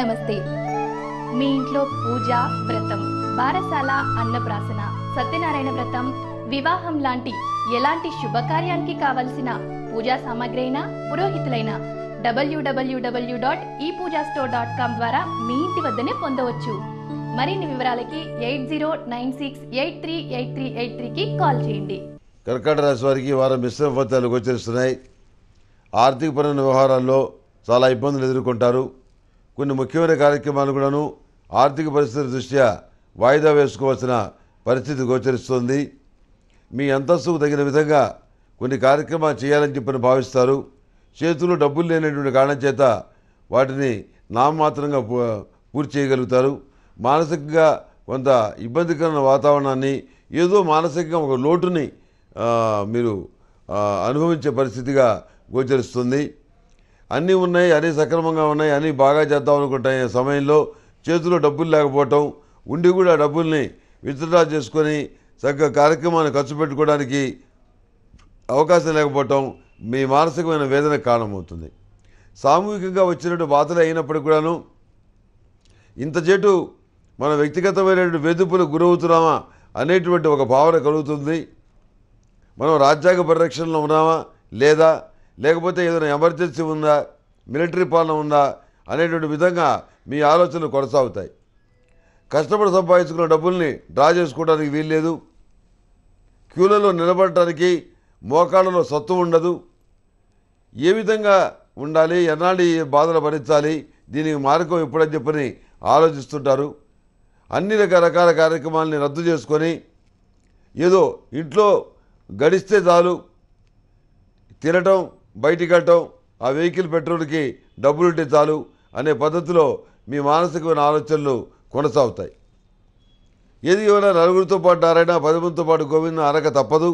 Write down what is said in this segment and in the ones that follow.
నమస్తే మీ ఇంట్లో పూజ వ్రతం బారసాల అన్నప్రాసన సత్యనారాయణ వ్రతం వివాహం లాంటి ఎలాంటి శుభకార్యానికి కావలసిన పూజా సామాగ్రి అయినా పురోహితులైన డబ్ల్యూడబ్ల్యూడబ్ల్యూ డాట్ ఈ పూజా స్టోర్ డాట్ కామ్ ద్వారా మీ ఇంటి వద్దనే పొందవచ్చు మరిన్ని వివరాలకి eight zero nine six eight three eight three eight త్రీకి కాల్ చేయండి కర్కాటక రాశి వారికి వారం మిశ్రమ ఫలితాలు గోచరిస్తున్నాయి ఆర్థిక పరమైన వ్యవహారాల్లో చాలా ఇబ్బందులు ఎదుర్కొంటారు కొన్ని ముఖ్యమైన కార్యక్రమాలు కూడాను ఆర్థిక పరిస్థితుల దృష్ట్యా వాయిదా వేసుకోవాల్సిన పరిస్థితి గోచరిస్తోంది మీ అంతస్తుకు తగిన విధంగా కొన్ని కార్యక్రమాలు చేయాలని చెప్పని భావిస్తారు చేతుల్లో డబ్బులు లేనటువంటి కారణం చేత వాటిని నామమాత్రంగా పూర్తి చేయగలుగుతారు మానసికంగా కొంత ఇబ్బందికరమైన వాతావరణాన్ని ఏదో మానసికంగా ఒక లోటుని మీరు అనుభవించే పరిస్థితిగా గోచరిస్తుంది అన్నీ ఉన్నాయి అన్నీ సక్రమంగా ఉన్నాయి అన్నీ బాగా చేద్దాం అనుకుంటాయి సమయంలో చేతిలో డబ్బులు లేకపోవటం ఉండి కూడా డబ్బుల్ని విత్డ్రా చేసుకొని చక్కగా కార్యక్రమాన్ని ఖర్చు పెట్టుకోవడానికి అవకాశం లేకపోవటం మీ మానసికమైన వేదన కారణమవుతుంది సామూహికంగా వచ్చినట్టు బాధలు అయినప్పటికి కూడాను ఇంత చేటు మన వ్యక్తిగతమైనటువంటి వేధింపులకు గురవుతున్నామా అనేటువంటి ఒక భావన కలుగుతుంది మనం రాజ్యాంగ పరిరక్షణలో ఉన్నామా లేదా లేకపోతే ఏదైనా ఎమర్జెన్సీ ఉందా మిలిటరీ పాలన ఉందా అనేటువంటి విధంగా మీ ఆలోచనలు కొనసాగుతాయి కష్టపడి సంపాదించుకున్న డబ్బుల్ని డ్రా చేసుకోవడానికి వీల్లేదు క్యూలలో నిలబడటానికి మోకాళ్ళలో సత్తు ఉండదు ఏ విధంగా ఉండాలి ఎన్నాళ్ళు బాధలు భరించాలి దీనికి మార్గం ఎప్పుడని చెప్పని ఆలోచిస్తుంటారు అన్ని రకరకాల కార్యక్రమాలని రద్దు చేసుకొని ఏదో ఇంట్లో గడిస్తే చాలు తినటం బయటికి వెళ్ళటం ఆ వెహికల్ పెట్రోల్కి ఉంటే చాలు అనే పద్ధతిలో మీ మానసికమైన ఆలోచనలు కొనసాగుతాయి ఏది ఏమైనా నలుగురితో పాటు నారాయణ పది మందితో పాటు గోవింద అరక తప్పదు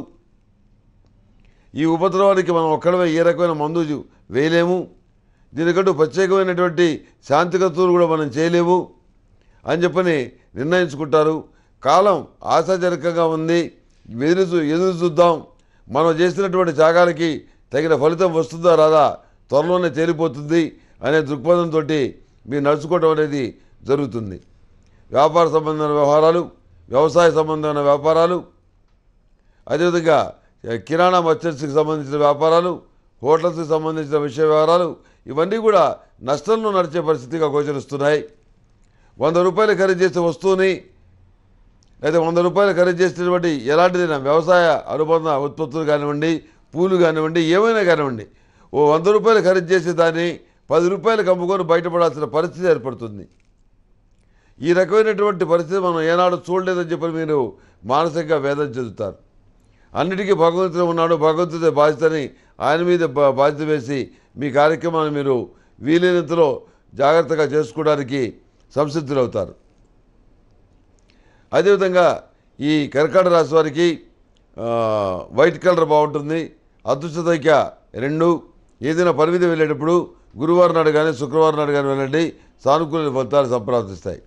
ఈ ఉపద్రవానికి మనం ఒక్కడమే ఏ రకమైన మందు వేయలేము దీనికంటూ ప్రత్యేకమైనటువంటి శాంతికత్వాలు కూడా మనం చేయలేము అని చెప్పని నిర్ణయించుకుంటారు కాలం ఆశాజనకంగా ఉంది ఎదురు ఎదురు చూద్దాం మనం చేసినటువంటి త్యాగాలకి తగిన ఫలితం వస్తుందా రాదా త్వరలోనే తేలిపోతుంది అనే దృక్పథంతో మీరు నడుచుకోవడం అనేది జరుగుతుంది వ్యాపార సంబంధమైన వ్యవహారాలు వ్యవసాయ సంబంధమైన వ్యాపారాలు అదేవిధంగా కిరాణా మత్స్యకి సంబంధించిన వ్యాపారాలు హోటల్స్కి సంబంధించిన విషయ వ్యవహారాలు ఇవన్నీ కూడా నష్టంలో నడిచే పరిస్థితిగా గోచరిస్తున్నాయి వంద రూపాయలు ఖరీదు చేసే వస్తువుని లేదా వంద రూపాయలు ఖరీదు చేసినటువంటి ఎలాంటిదైనా వ్యవసాయ అనుబంధ ఉత్పత్తులు కానివ్వండి పూలు కానివ్వండి ఏమైనా కానివ్వండి ఓ వంద రూపాయలు ఖరీదు చేసే దాన్ని పది రూపాయలకు అమ్ముకొని బయటపడాల్సిన పరిస్థితి ఏర్పడుతుంది ఈ రకమైనటువంటి పరిస్థితి మనం ఏనాడు చూడలేదని చెప్పి మీరు మానసికంగా వేదన చెందుతారు అన్నిటికీ భగవంతుడు ఉన్నాడు భగవంతుడి బాధ్యతని ఆయన మీద బాధ్యత వేసి మీ కార్యక్రమాన్ని మీరు వీలైనంతలో జాగ్రత్తగా చేసుకోవడానికి సంసిద్ధులవుతారు అదేవిధంగా ఈ కర్కాట రాశి వారికి వైట్ కలర్ బాగుంటుంది అదృష్టదైక రెండు ఏదైనా పరిమితి వెళ్ళేటప్పుడు గురువారం నాడు కానీ శుక్రవారం నాడు కానీ వెళ్ళండి సానుకూల ఫలితాలు సంప్రదిస్తాయి